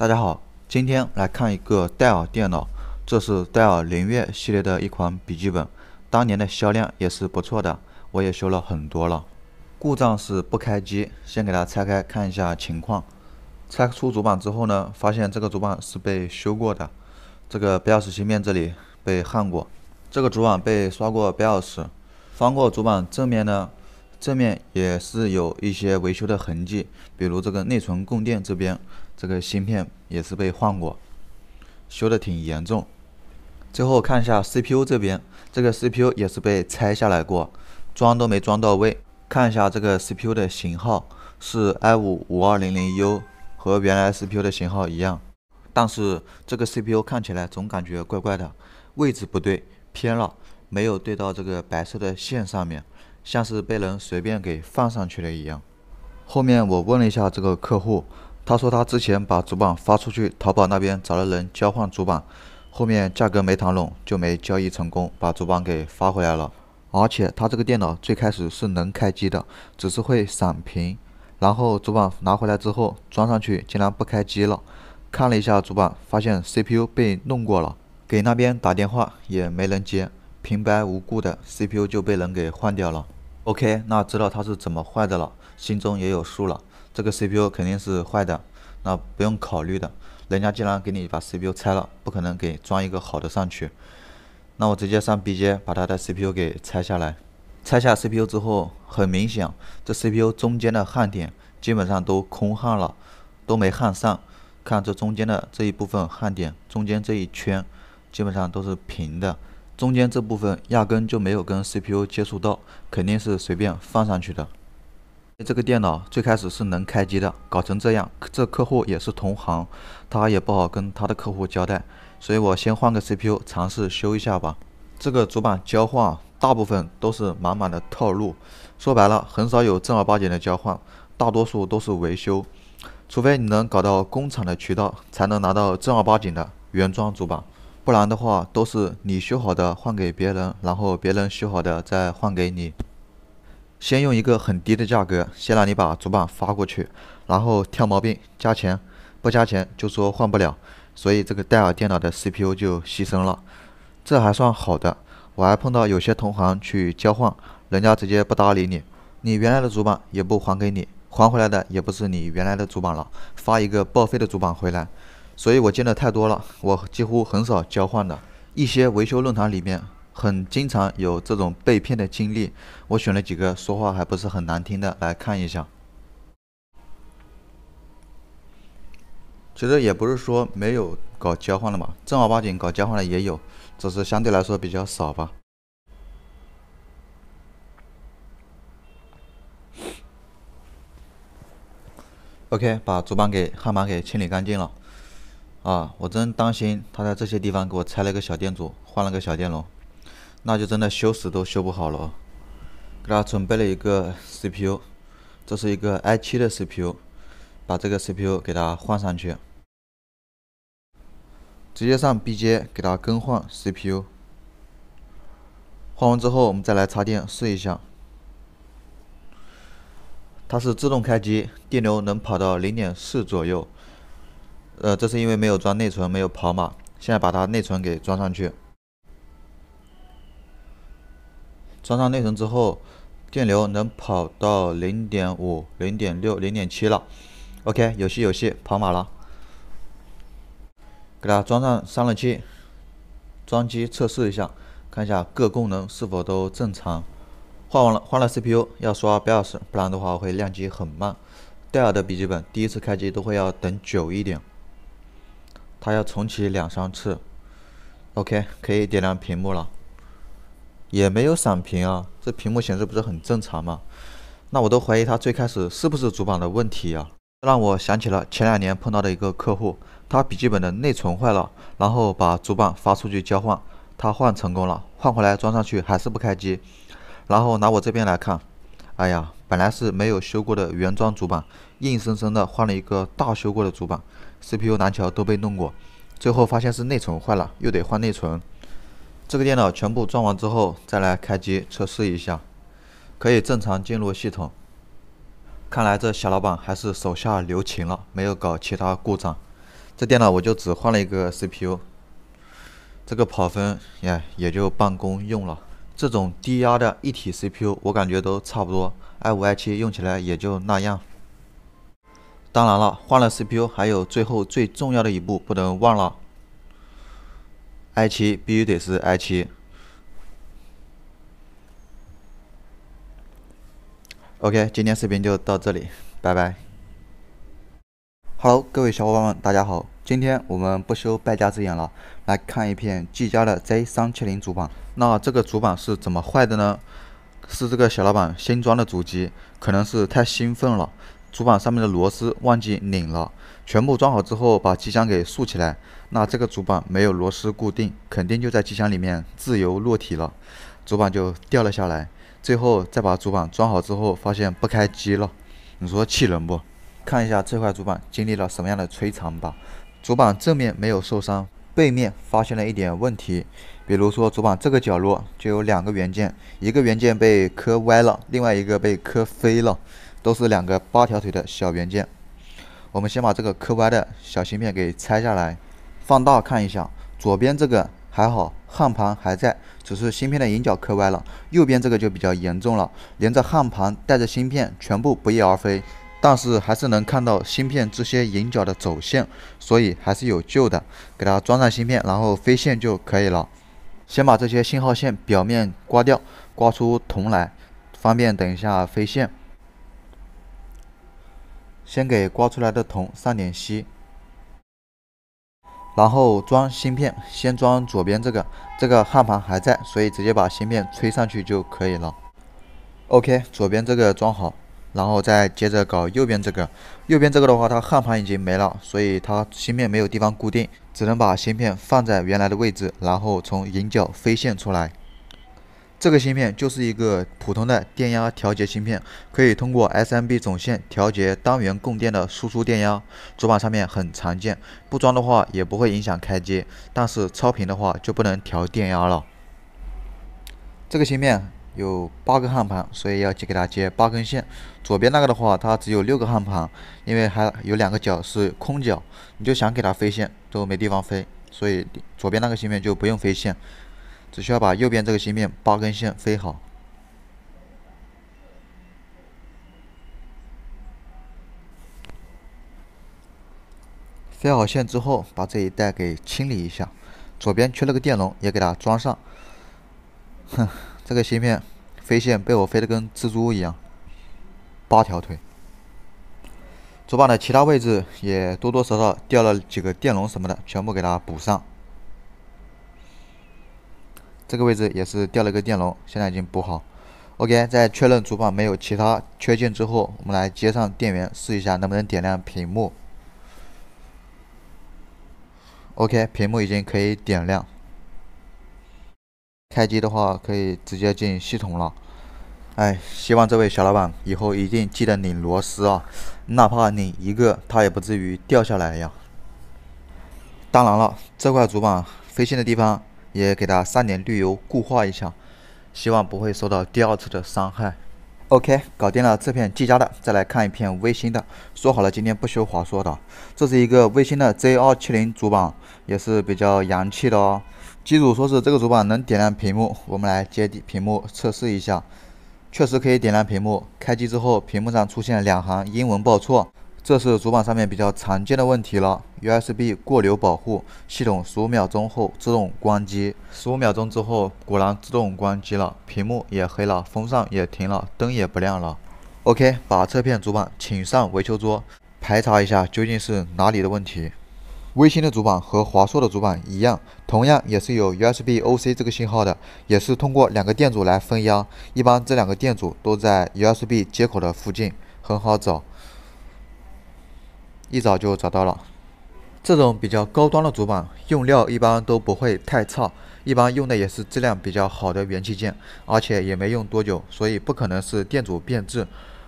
大家好，今天来看一个戴尔电脑，这是戴尔灵越系列的一款笔记本，当年的销量也是不错的，我也修了很多了。故障是不开机，先给它拆开看一下情况。拆出主板之后呢，发现这个主板是被修过的，这个标 i 芯片这里被焊过，这个主板被刷过标 i 翻过主板正面呢，正面也是有一些维修的痕迹，比如这个内存供电这边。这个芯片也是被换过，修的挺严重。最后看一下 CPU 这边，这个 CPU 也是被拆下来过，装都没装到位。看一下这个 CPU 的型号是 i5 5200U，和原来 CPU 的型号一样。但是这个 CPU 看起来总感觉怪怪的，位置不对，偏了，没有对到这个白色的线上面，像是被人随便给放上去的一样。后面我问了一下这个客户。他说，他之前把主板发出去，淘宝那边找了人交换主板，后面价格没谈拢，就没交易成功，把主板给发回来了。而且他这个电脑最开始是能开机的，只是会闪屏。然后主板拿回来之后装上去，竟然不开机了。看了一下主板，发现 CPU 被弄过了。给那边打电话也没人接，平白无故的 CPU 就被人给换掉了。OK，那知道它是怎么坏的了，心中也有数了。这个 CPU 肯定是坏的，那不用考虑的。人家既然给你把 CPU 拆了，不可能给装一个好的上去。那我直接上 B 阶，把它的 CPU 给拆下来。拆下 CPU 之后，很明显，这 CPU 中间的焊点基本上都空焊了，都没焊上。看这中间的这一部分焊点，中间这一圈基本上都是平的，中间这部分压根就没有跟 CPU 接触到，肯定是随便放上去的。这个电脑最开始是能开机的，搞成这样，这客户也是同行，他也不好跟他的客户交代，所以我先换个 CPU 尝试修一下吧。这个主板交换大部分都是满满的套路，说白了，很少有正儿八经的交换，大多数都是维修，除非你能搞到工厂的渠道，才能拿到正儿八经的原装主板，不然的话都是你修好的换给别人，然后别人修好的再换给你。先用一个很低的价格，先让你把主板发过去，然后挑毛病加钱，不加钱就说换不了，所以这个戴尔电脑的 CPU 就牺牲了。这还算好的，我还碰到有些同行去交换，人家直接不搭理你，你原来的主板也不还给你，还回来的也不是你原来的主板了，发一个报废的主板回来。所以我见的太多了，我几乎很少交换的一些维修论坛里面。很经常有这种被骗的经历，我选了几个说话还不是很难听的来看一下。其实也不是说没有搞交换的嘛，正儿八经搞交换的也有，只是相对来说比较少吧。OK，把主板给焊盘给清理干净了。啊，我真担心他在这些地方给我拆了个小电阻，换了个小电容。那就真的修死都修不好了。给他准备了一个 CPU，这是一个 i7 的 CPU，把这个 CPU 给他换上去，直接上 B j 给他更换 CPU。换完之后，我们再来插电试一下。它是自动开机，电流能跑到零点四左右。呃，这是因为没有装内存，没有跑嘛。现在把它内存给装上去。装上内存之后，电流能跑到零点五、零点六、零点七了。OK，游戏游戏，跑马了。给它装上散热器，装机测试一下，看一下各功能是否都正常。换完了，换了 CPU 要刷 BIOS，不然的话会亮机很慢。戴尔的笔记本第一次开机都会要等久一点，它要重启两三次。OK，可以点亮屏幕了。也没有闪屏啊，这屏幕显示不是很正常吗？那我都怀疑他最开始是不是主板的问题呀？让我想起了前两年碰到的一个客户，他笔记本的内存坏了，然后把主板发出去交换，他换成功了，换回来装上去还是不开机。然后拿我这边来看，哎呀，本来是没有修过的原装主板，硬生生的换了一个大修过的主板，CPU 南桥都被弄过，最后发现是内存坏了，又得换内存。这个电脑全部装完之后，再来开机测试一下，可以正常进入系统。看来这小老板还是手下留情了，没有搞其他故障。这电脑我就只换了一个 CPU，这个跑分也也就办公用了。这种低压的一体 CPU，我感觉都差不多，i 五、i 七用起来也就那样。当然了，换了 CPU，还有最后最重要的一步，不能忘了。i7 必须得是 i7。OK，今天视频就到这里，拜拜。Hello，各位小伙伴们，大家好，今天我们不修败家之眼了，来看一片技嘉的 Z370 主板。那这个主板是怎么坏的呢？是这个小老板新装的主机，可能是太兴奋了。主板上面的螺丝忘记拧了，全部装好之后，把机箱给竖起来，那这个主板没有螺丝固定，肯定就在机箱里面自由落体了，主板就掉了下来。最后再把主板装好之后，发现不开机了，你说气人不？看一下这块主板经历了什么样的摧残吧。主板正面没有受伤，背面发现了一点问题，比如说主板这个角落就有两个元件，一个元件被磕歪了，另外一个被磕飞了。都是两个八条腿的小元件，我们先把这个磕歪的小芯片给拆下来，放大看一下。左边这个还好，焊盘还在，只是芯片的引脚磕歪了。右边这个就比较严重了，连着焊盘带着芯片全部不翼而飞，但是还是能看到芯片这些引脚的走线，所以还是有救的。给它装上芯片，然后飞线就可以了。先把这些信号线表面刮掉，刮出铜来，方便等一下飞线。先给刮出来的铜上点锡，然后装芯片。先装左边这个，这个焊盘还在，所以直接把芯片吹上去就可以了。OK，左边这个装好，然后再接着搞右边这个。右边这个的话，它焊盘已经没了，所以它芯片没有地方固定，只能把芯片放在原来的位置，然后从引脚飞线出来。这个芯片就是一个普通的电压调节芯片，可以通过 SMB 总线调节单元供电的输出电压。主板上面很常见，不装的话也不会影响开机，但是超频的话就不能调电压了。这个芯片有八个焊盘，所以要给它接八根线。左边那个的话，它只有六个焊盘，因为还有两个角是空角，你就想给它飞线都没地方飞，所以左边那个芯片就不用飞线。只需要把右边这个芯片八根线飞好，飞好线之后，把这一带给清理一下。左边缺了个电容，也给它装上。哼，这个芯片飞线被我飞得跟蜘蛛一样，八条腿。主板的其他位置也多多少少掉了几个电容什么的，全部给它补上。这个位置也是掉了个电容，现在已经补好。OK，在确认主板没有其他缺陷之后，我们来接上电源试一下能不能点亮屏幕。OK，屏幕已经可以点亮。开机的话可以直接进系统了。哎，希望这位小老板以后一定记得拧螺丝啊，哪怕拧一个，它也不至于掉下来呀。当然了，这块主板飞线的地方。也给它上点绿油固化一下，希望不会受到第二次的伤害。OK，搞定了这片技嘉的，再来看一片微星的。说好了今天不修华硕的，这是一个微星的 Z270 主板，也是比较洋气的哦。机主说是这个主板能点亮屏幕，我们来接地屏幕测试一下，确实可以点亮屏幕。开机之后，屏幕上出现两行英文报错。这是主板上面比较常见的问题了，USB 过流保护系统十五秒钟后自动关机。十五秒钟之后，果然自动关机了，屏幕也黑了，风扇也停了，灯也不亮了。OK，把这片主板请上维修桌，排查一下究竟是哪里的问题。微星的主板和华硕的主板一样，同样也是有 USB OC 这个信号的，也是通过两个电阻来分压，一般这两个电阻都在 USB 接口的附近，很好找。一早就找到了，这种比较高端的主板，用料一般都不会太差，一般用的也是质量比较好的元器件，而且也没用多久，所以不可能是电阻变质。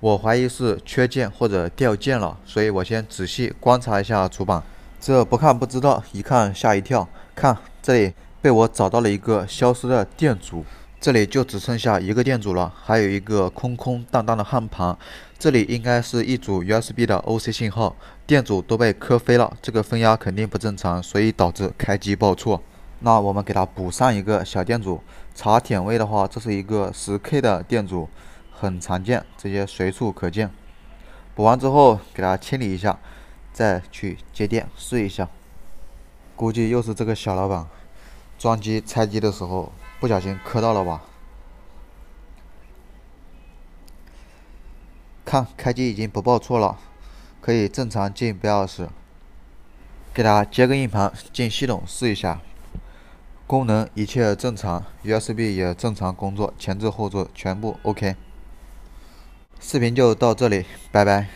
我怀疑是缺件或者掉件了，所以我先仔细观察一下主板。这不看不知道，一看吓一跳，看这里被我找到了一个消失的电阻。这里就只剩下一个电阻了，还有一个空空荡荡的焊盘，这里应该是一组 USB 的 OC 信号，电阻都被磕飞了，这个分压肯定不正常，所以导致开机报错。那我们给它补上一个小电阻，查点位的话，这是一个十 K 的电阻，很常见，这些随处可见。补完之后，给它清理一下，再去接电试一下，估计又是这个小老板，装机拆机的时候。不小心磕到了吧？看，开机已经不报错了，可以正常进 BIOS。给它接个硬盘，进系统试一下，功能一切正常，USB 也正常工作，前置后置全部 OK。视频就到这里，拜拜。